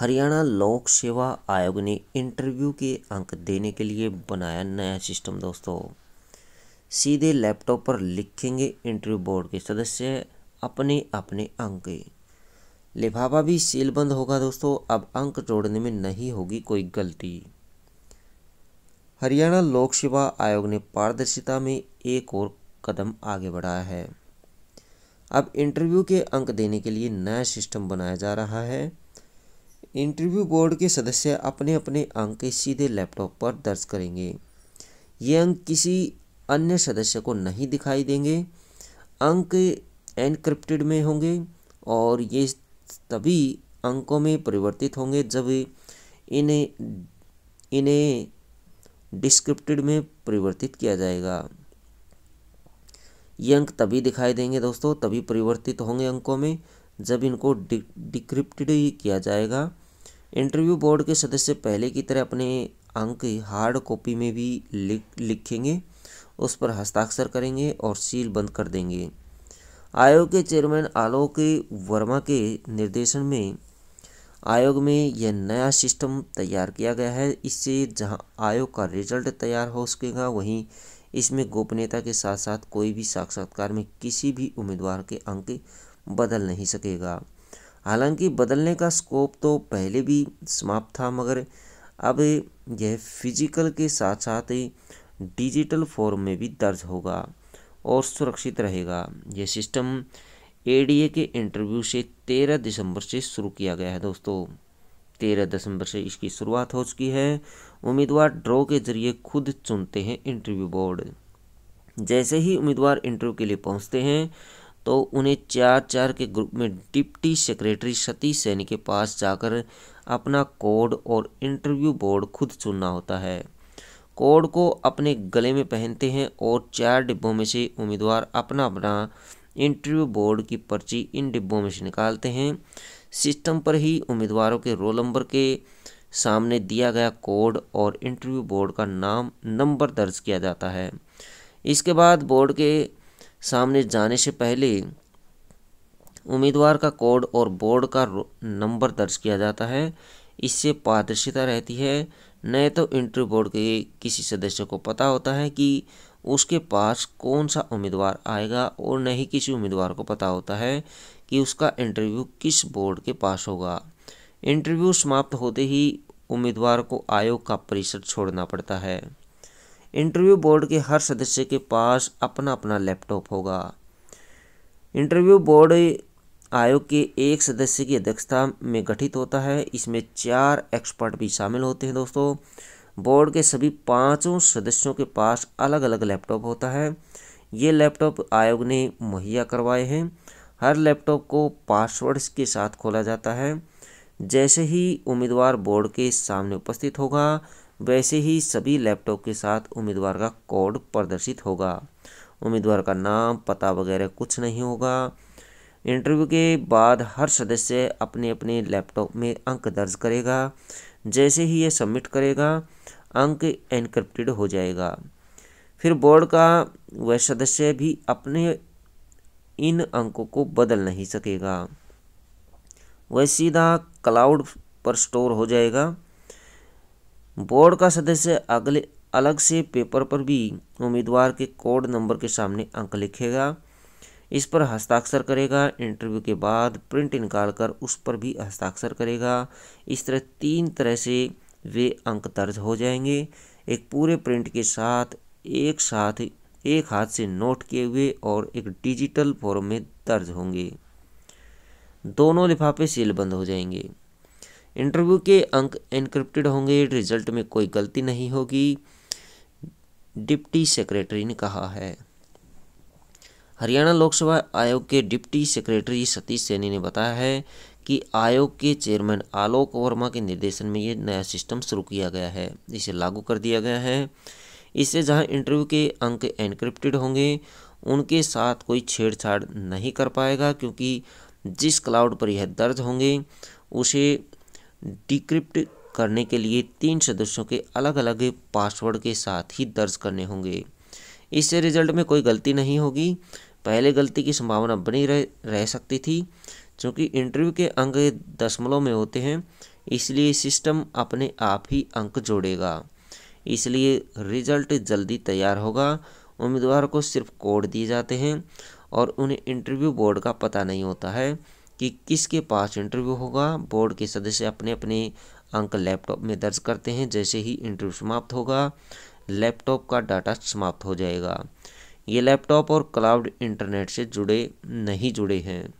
हरियाणा लोक सेवा आयोग ने इंटरव्यू के अंक देने के लिए बनाया नया सिस्टम दोस्तों सीधे लैपटॉप पर लिखेंगे इंटरव्यू बोर्ड के सदस्य अपने अपने अंक लिफाफा भी बंद होगा दोस्तों अब अंक जोड़ने में नहीं होगी कोई गलती हरियाणा लोक सेवा आयोग ने पारदर्शिता में एक और कदम आगे बढ़ाया है अब इंटरव्यू के अंक देने के लिए नया सिस्टम बनाया जा रहा है इंटरव्यू बोर्ड के सदस्य अपने अपने अंक सीधे लैपटॉप पर दर्ज करेंगे ये अंक किसी अन्य सदस्य को नहीं दिखाई देंगे अंक एनक्रिप्टेड में होंगे और ये तभी अंकों में परिवर्तित होंगे जब इन्हें इन्हें डिस्क्रिप्टेड में परिवर्तित किया जाएगा ये अंक तभी दिखाई देंगे दोस्तों तभी परिवर्तित होंगे अंकों में जब इनको ही किया जाएगा इंटरव्यू बोर्ड के सदस्य पहले की तरह अपने अंक हार्ड कॉपी में भी लिख लिखेंगे उस पर हस्ताक्षर करेंगे और सील बंद कर देंगे आयोग के चेयरमैन आलोक वर्मा के निर्देशन में आयोग में यह नया सिस्टम तैयार किया गया है इससे जहां आयोग का रिजल्ट तैयार हो सकेगा वहीं इसमें गोपनीयता के साथ साथ कोई भी साक्षात्कार में किसी भी उम्मीदवार के अंक बदल नहीं सकेगा हालांकि बदलने का स्कोप तो पहले भी समाप्त था मगर अब यह फिजिकल के साथ साथ डिजिटल फॉर्म में भी दर्ज होगा और सुरक्षित रहेगा यह सिस्टम एडीए के इंटरव्यू से तेरह दिसंबर से शुरू किया गया है दोस्तों तेरह दिसंबर से इसकी शुरुआत हो चुकी है उम्मीदवार ड्रॉ के जरिए खुद चुनते हैं इंटरव्यू बोर्ड जैसे ही उम्मीदवार इंटरव्यू के लिए पहुंचते हैं तो उन्हें चार चार के ग्रुप में डिप्टी सेक्रेटरी सतीश सैनी के पास जाकर अपना कोड और इंटरव्यू बोर्ड खुद चुनना होता है कोड को अपने गले में पहनते हैं और चार डिब्बों में से उम्मीदवार अपना अपना इंटरव्यू बोर्ड की पर्ची इन डिब्बों में से निकालते हैं सिस्टम पर ही उम्मीदवारों के रोल नंबर के सामने दिया गया कोड और इंटरव्यू बोर्ड का नाम नंबर दर्ज किया जाता है इसके बाद बोर्ड के सामने जाने से पहले उम्मीदवार का कोड और बोर्ड का नंबर दर्ज किया जाता है इससे पारदर्शिता रहती है न तो इंटरव्यू बोर्ड के किसी सदस्य को पता होता है कि उसके पास कौन सा उम्मीदवार आएगा और न ही किसी उम्मीदवार को पता होता है कि उसका इंटरव्यू किस बोर्ड के पास होगा इंटरव्यू समाप्त होते ही उम्मीदवार को आयोग का परिसर छोड़ना पड़ता है इंटरव्यू बोर्ड के हर सदस्य के पास अपना अपना लैपटॉप होगा इंटरव्यू बोर्ड आयोग के एक सदस्य की अध्यक्षता में गठित होता है इसमें चार एक्सपर्ट भी शामिल होते हैं दोस्तों बोर्ड के सभी पांचों सदस्यों के पास अलग अलग लैपटॉप होता है ये लैपटॉप आयोग ने मुहैया करवाए हैं हर लैपटॉप को पासवर्ड के साथ खोला जाता है जैसे ही उम्मीदवार बोर्ड के सामने उपस्थित होगा वैसे ही सभी लैपटॉप के साथ उम्मीदवार का कोड प्रदर्शित होगा उम्मीदवार का नाम पता वगैरह कुछ नहीं होगा इंटरव्यू के बाद हर सदस्य अपने अपने लैपटॉप में अंक दर्ज करेगा जैसे ही यह सबमिट करेगा अंक एनक्रिप्टेड हो जाएगा फिर बोर्ड का वह सदस्य भी अपने इन अंकों को बदल नहीं सकेगा वह सीधा क्लाउड पर स्टोर हो जाएगा बोर्ड का सदस्य अगले अलग से पेपर पर भी उम्मीदवार के कोड नंबर के सामने अंक लिखेगा इस पर हस्ताक्षर करेगा इंटरव्यू के बाद प्रिंट निकाल कर उस पर भी हस्ताक्षर करेगा इस तरह तीन तरह से वे अंक दर्ज हो जाएंगे एक पूरे प्रिंट के साथ एक साथ एक हाथ से नोट किए हुए और एक डिजिटल फॉर्म में दर्ज होंगे दोनों लिफाफे सीलबंद हो जाएंगे इंटरव्यू के अंक इनक्रिप्टेड होंगे रिजल्ट में कोई गलती नहीं होगी डिप्टी सेक्रेटरी ने कहा है हरियाणा लोकसभा आयोग के डिप्टी सेक्रेटरी सतीश सैनी ने बताया है कि आयोग के चेयरमैन आलोक वर्मा के निर्देशन में ये नया सिस्टम शुरू किया गया है इसे लागू कर दिया गया है इससे जहां इंटरव्यू के अंक एनक्रिप्टेड होंगे उनके साथ कोई छेड़छाड़ नहीं कर पाएगा क्योंकि जिस क्लाउड पर यह दर्ज होंगे उसे डिक्रिप्ट करने के लिए तीन सदस्यों के अलग अलग पासवर्ड के साथ ही दर्ज करने होंगे इससे रिजल्ट में कोई गलती नहीं होगी पहले गलती की संभावना बनी रह, रह सकती थी चूँकि इंटरव्यू के अंक दशमलव में होते हैं इसलिए सिस्टम अपने आप ही अंक जोड़ेगा इसलिए रिजल्ट जल्दी तैयार होगा उम्मीदवार को सिर्फ कोड दिए जाते हैं और उन्हें इंटरव्यू बोर्ड का पता नहीं होता है कि किसके पास इंटरव्यू होगा बोर्ड के सदस्य अपने अपने अंक लैपटॉप में दर्ज करते हैं जैसे ही इंटरव्यू समाप्त होगा लैपटॉप का डाटा समाप्त हो जाएगा ये लैपटॉप और क्लाउड इंटरनेट से जुड़े नहीं जुड़े हैं